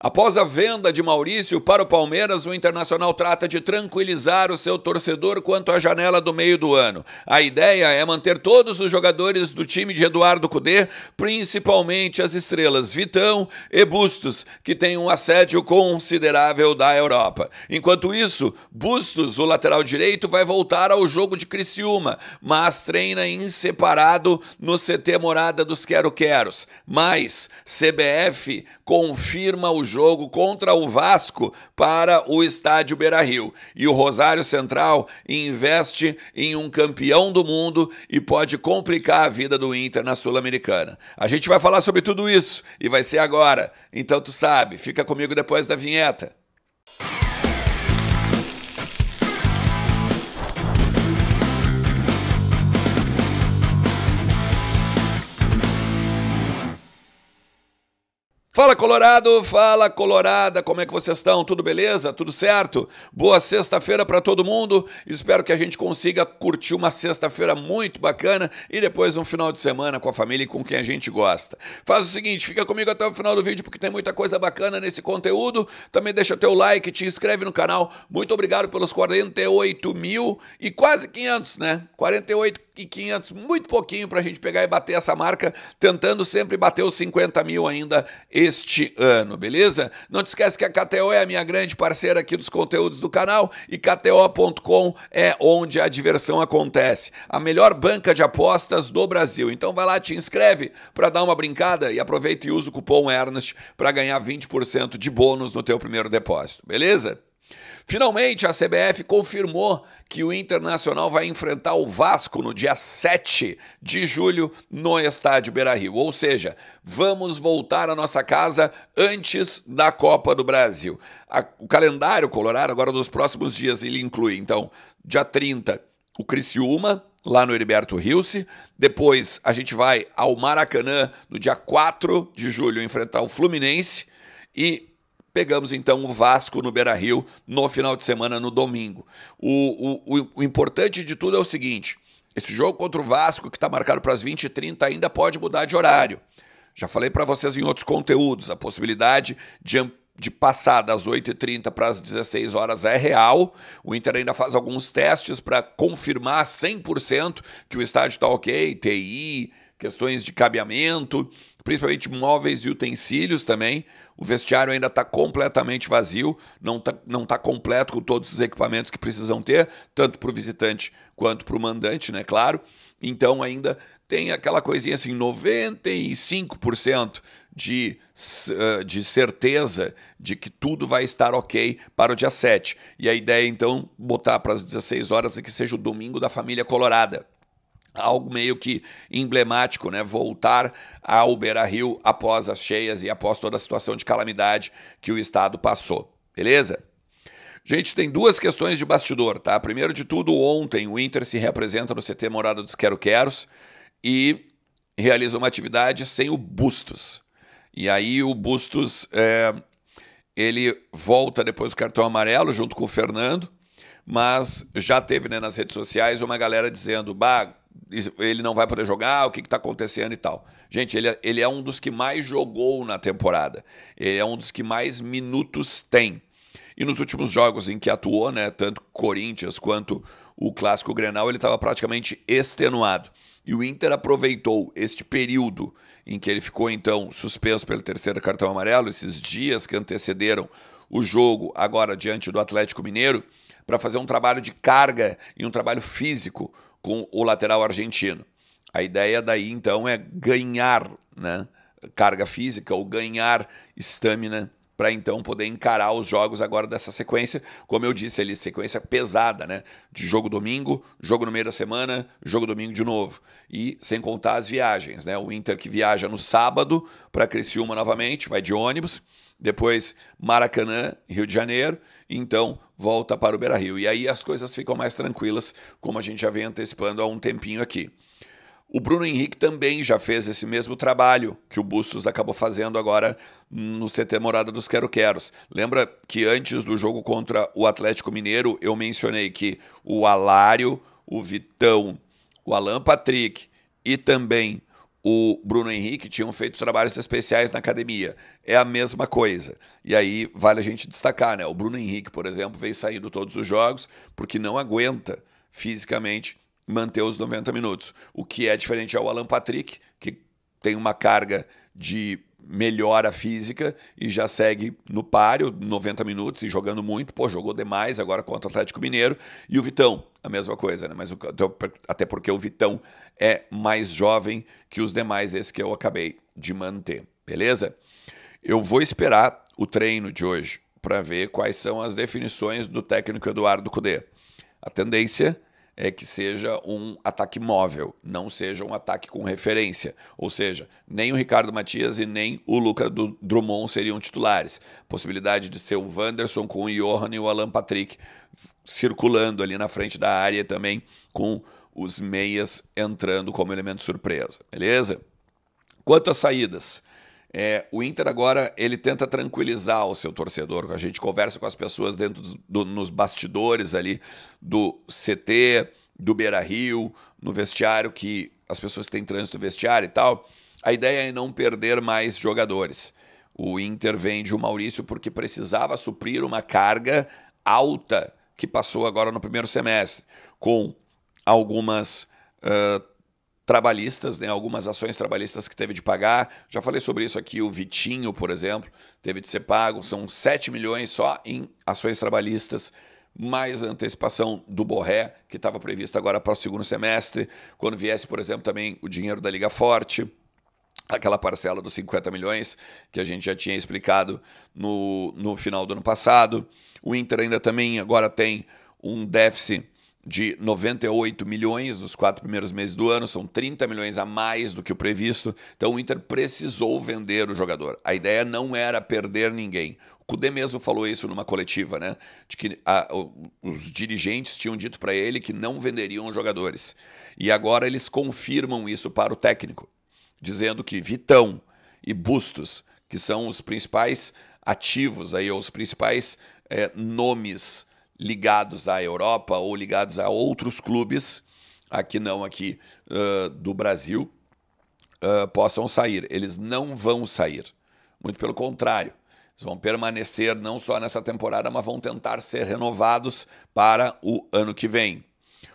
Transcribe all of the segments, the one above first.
Após a venda de Maurício para o Palmeiras, o Internacional trata de tranquilizar o seu torcedor quanto à janela do meio do ano. A ideia é manter todos os jogadores do time de Eduardo Cudê, principalmente as estrelas Vitão e Bustos, que têm um assédio considerável da Europa. Enquanto isso, Bustos, o lateral direito, vai voltar ao jogo de Criciúma, mas treina em separado no CT Morada dos Quero Queros. Mas, CBF confirma o jogo contra o Vasco para o estádio Beira Rio. E o Rosário Central investe em um campeão do mundo e pode complicar a vida do Inter na Sul-Americana. A gente vai falar sobre tudo isso e vai ser agora. Então tu sabe, fica comigo depois da vinheta. Fala Colorado, fala Colorada, como é que vocês estão? Tudo beleza? Tudo certo? Boa sexta-feira para todo mundo. Espero que a gente consiga curtir uma sexta-feira muito bacana e depois um final de semana com a família e com quem a gente gosta. Faz o seguinte, fica comigo até o final do vídeo porque tem muita coisa bacana nesse conteúdo. Também deixa teu like, te inscreve no canal. Muito obrigado pelos 48 mil e quase 500, né? 48 e 500, muito pouquinho para a gente pegar e bater essa marca, tentando sempre bater os 50 mil ainda este ano, beleza? Não te esquece que a KTO é a minha grande parceira aqui dos conteúdos do canal e KTO.com é onde a diversão acontece. A melhor banca de apostas do Brasil. Então vai lá, te inscreve para dar uma brincada e aproveita e usa o cupom ERNEST para ganhar 20% de bônus no teu primeiro depósito, beleza? Finalmente, a CBF confirmou que o Internacional vai enfrentar o Vasco no dia 7 de julho no estádio Beira Rio. Ou seja, vamos voltar à nossa casa antes da Copa do Brasil. A, o calendário colorado agora dos próximos dias ele inclui, então, dia 30, o Criciúma, lá no Heriberto Rilse. Depois a gente vai ao Maracanã no dia 4 de julho enfrentar o Fluminense. E Pegamos então o Vasco no Beira Rio no final de semana, no domingo. O, o, o importante de tudo é o seguinte: esse jogo contra o Vasco, que está marcado para as 20h30, ainda pode mudar de horário. Já falei para vocês em outros conteúdos, a possibilidade de, de passar das 8h30 para as 16 horas é real. O Inter ainda faz alguns testes para confirmar 100% que o estádio está ok, TI, questões de cabeamento, principalmente móveis e utensílios também. O vestiário ainda está completamente vazio, não está não tá completo com todos os equipamentos que precisam ter, tanto para o visitante quanto para o mandante, né? Claro. Então ainda tem aquela coisinha assim, 95% de, ah, de certeza de que tudo vai estar ok para o dia 7. E a ideia, então, botar para as 16 horas e é que seja o domingo da família colorada algo meio que emblemático, né? Voltar ao Beira Rio após as cheias e após toda a situação de calamidade que o estado passou, beleza? Gente, tem duas questões de bastidor, tá? Primeiro de tudo, ontem o Inter se reapresenta no CT Morada dos Quero Queros e realiza uma atividade sem o Bustos. E aí o Bustos é, ele volta depois do cartão amarelo junto com o Fernando, mas já teve né, nas redes sociais uma galera dizendo: bah, ele não vai poder jogar, o que está acontecendo e tal. Gente, ele, é, ele é um dos que mais jogou na temporada. Ele é um dos que mais minutos tem. E nos últimos jogos em que atuou, né, tanto Corinthians quanto o clássico Grenal, ele estava praticamente extenuado. E o Inter aproveitou este período em que ele ficou então suspenso pelo terceiro cartão amarelo, esses dias que antecederam o jogo agora diante do Atlético Mineiro, para fazer um trabalho de carga e um trabalho físico com o lateral argentino. A ideia daí então é ganhar né, carga física ou ganhar estamina para então poder encarar os jogos agora dessa sequência, como eu disse ali, sequência pesada, né? De jogo domingo, jogo no meio da semana, jogo domingo de novo. E sem contar as viagens, né? O Inter que viaja no sábado para Criciúma novamente, vai de ônibus depois Maracanã, Rio de Janeiro, então volta para o Beira-Rio. E aí as coisas ficam mais tranquilas, como a gente já vem antecipando há um tempinho aqui. O Bruno Henrique também já fez esse mesmo trabalho que o Bustos acabou fazendo agora no CT Morada dos Quero Queros. Lembra que antes do jogo contra o Atlético Mineiro, eu mencionei que o Alário, o Vitão, o Alan Patrick e também o Bruno Henrique tinham feito trabalhos especiais na academia. É a mesma coisa. E aí vale a gente destacar, né? O Bruno Henrique, por exemplo, veio saindo todos os jogos porque não aguenta fisicamente manter os 90 minutos. O que é diferente ao Alan Patrick, que tem uma carga de melhora a física e já segue no páreo, 90 minutos e jogando muito. Pô, jogou demais agora contra o Atlético Mineiro. E o Vitão, a mesma coisa, né? Mas o, então, até porque o Vitão é mais jovem que os demais, esse que eu acabei de manter, beleza? Eu vou esperar o treino de hoje para ver quais são as definições do técnico Eduardo Cudê. A tendência é que seja um ataque móvel, não seja um ataque com referência. Ou seja, nem o Ricardo Matias e nem o Lucas Drummond seriam titulares. Possibilidade de ser o Wanderson com o Johan e o Alan Patrick circulando ali na frente da área também com os meias entrando como elemento surpresa, beleza? Quanto às saídas, é, o Inter agora ele tenta tranquilizar o seu torcedor. A gente conversa com as pessoas dentro do, nos bastidores ali do CT, do Beira Rio, no vestiário, que as pessoas têm trânsito vestiário e tal. A ideia é não perder mais jogadores. O Inter vende o Maurício porque precisava suprir uma carga alta que passou agora no primeiro semestre, com algumas uh, trabalhistas, né? algumas ações trabalhistas que teve de pagar. Já falei sobre isso aqui, o Vitinho, por exemplo, teve de ser pago. São 7 milhões só em ações trabalhistas, mais a antecipação do Borré, que estava prevista agora para o segundo semestre, quando viesse, por exemplo, também o dinheiro da Liga Forte. Aquela parcela dos 50 milhões que a gente já tinha explicado no, no final do ano passado. O Inter ainda também agora tem um déficit de 98 milhões nos quatro primeiros meses do ano, são 30 milhões a mais do que o previsto. Então o Inter precisou vender o jogador. A ideia não era perder ninguém. O Cudê mesmo falou isso numa coletiva, né? De que a, os dirigentes tinham dito para ele que não venderiam jogadores. E agora eles confirmam isso para o técnico, dizendo que Vitão e Bustos, que são os principais ativos aí, ou os principais é, nomes ligados à Europa ou ligados a outros clubes, aqui não, aqui uh, do Brasil, uh, possam sair. Eles não vão sair. Muito pelo contrário. Eles vão permanecer não só nessa temporada, mas vão tentar ser renovados para o ano que vem.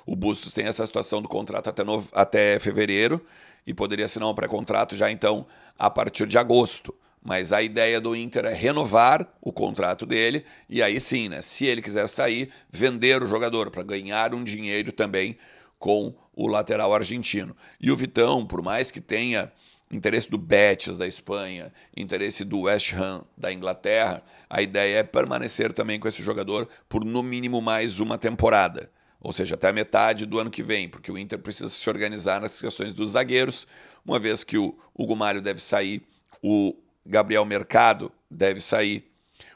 O Bustos tem essa situação do contrato até, no... até fevereiro e poderia assinar um pré-contrato já então a partir de agosto. Mas a ideia do Inter é renovar o contrato dele e aí sim, né, se ele quiser sair, vender o jogador para ganhar um dinheiro também com o lateral argentino. E o Vitão, por mais que tenha interesse do Betis da Espanha, interesse do West Ham da Inglaterra, a ideia é permanecer também com esse jogador por no mínimo mais uma temporada, ou seja, até a metade do ano que vem, porque o Inter precisa se organizar nas questões dos zagueiros, uma vez que o Hugo Mário deve sair, o Gabriel Mercado deve sair.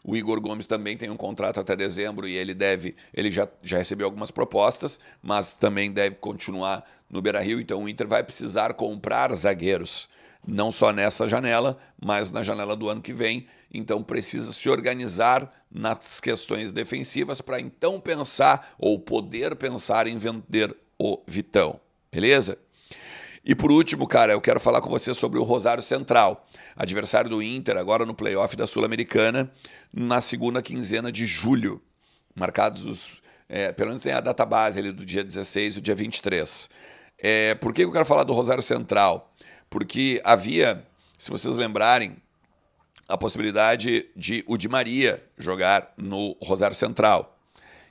O Igor Gomes também tem um contrato até dezembro e ele deve, ele já, já recebeu algumas propostas, mas também deve continuar no Beira Rio. Então o Inter vai precisar comprar zagueiros, não só nessa janela, mas na janela do ano que vem. Então precisa se organizar nas questões defensivas para então pensar ou poder pensar em vender o Vitão. Beleza? E por último, cara, eu quero falar com você sobre o Rosário Central, adversário do Inter agora no playoff da Sul-Americana, na segunda quinzena de julho. Marcados os. É, pelo menos tem a data base ali do dia 16 e o dia 23. É, por que eu quero falar do Rosário Central? Porque havia, se vocês lembrarem, a possibilidade de o Di Maria jogar no Rosário Central.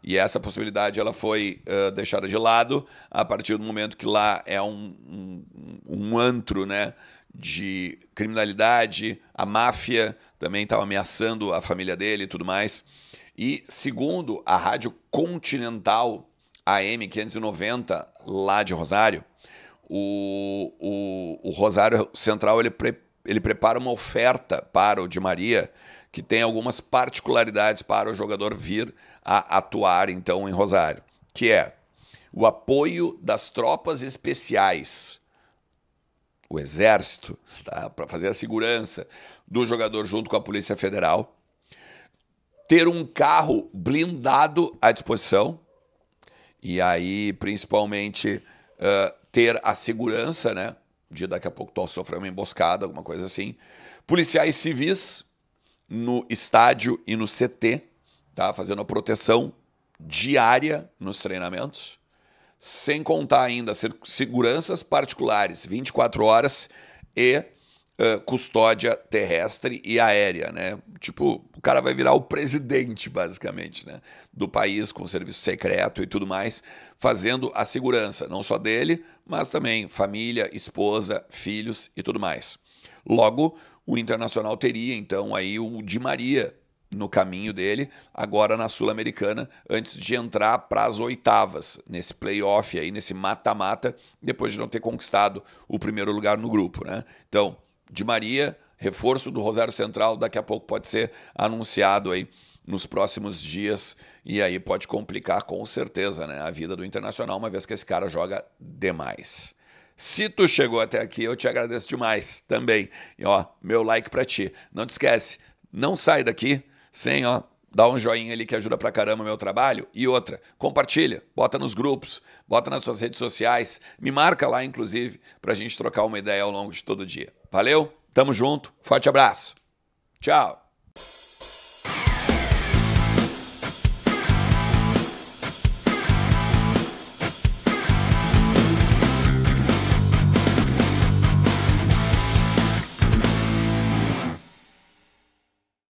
E essa possibilidade ela foi uh, deixada de lado a partir do momento que lá é um, um, um antro né, de criminalidade, a máfia também estava ameaçando a família dele e tudo mais. E segundo a Rádio Continental AM 590, lá de Rosário, o, o, o Rosário Central ele, pre, ele prepara uma oferta para o Di Maria que tem algumas particularidades para o jogador vir a atuar então em Rosário, que é o apoio das tropas especiais, o exército, tá? para fazer a segurança do jogador junto com a Polícia Federal, ter um carro blindado à disposição e aí principalmente uh, ter a segurança, né, de daqui a pouco tu sofrer uma emboscada, alguma coisa assim, policiais civis no estádio e no CT, tá? fazendo a proteção diária nos treinamentos, sem contar ainda seguranças particulares 24 horas e uh, custódia terrestre e aérea, né? Tipo, o cara vai virar o presidente, basicamente, né? Do país, com serviço secreto e tudo mais, fazendo a segurança, não só dele, mas também família, esposa, filhos e tudo mais. Logo, o Internacional teria então aí o Di Maria no caminho dele, agora na Sul-Americana, antes de entrar para as oitavas, nesse playoff aí, nesse mata-mata, depois de não ter conquistado o primeiro lugar no grupo, né? Então, Di Maria, reforço do Rosário Central, daqui a pouco pode ser anunciado aí nos próximos dias e aí pode complicar com certeza, né, a vida do Internacional, uma vez que esse cara joga demais. Se tu chegou até aqui, eu te agradeço demais também. E ó, meu like para ti. Não te esquece, não sai daqui sem ó, dar um joinha ali que ajuda pra caramba o meu trabalho. E outra, compartilha, bota nos grupos, bota nas suas redes sociais, me marca lá, inclusive, pra gente trocar uma ideia ao longo de todo o dia. Valeu, tamo junto, forte abraço. Tchau.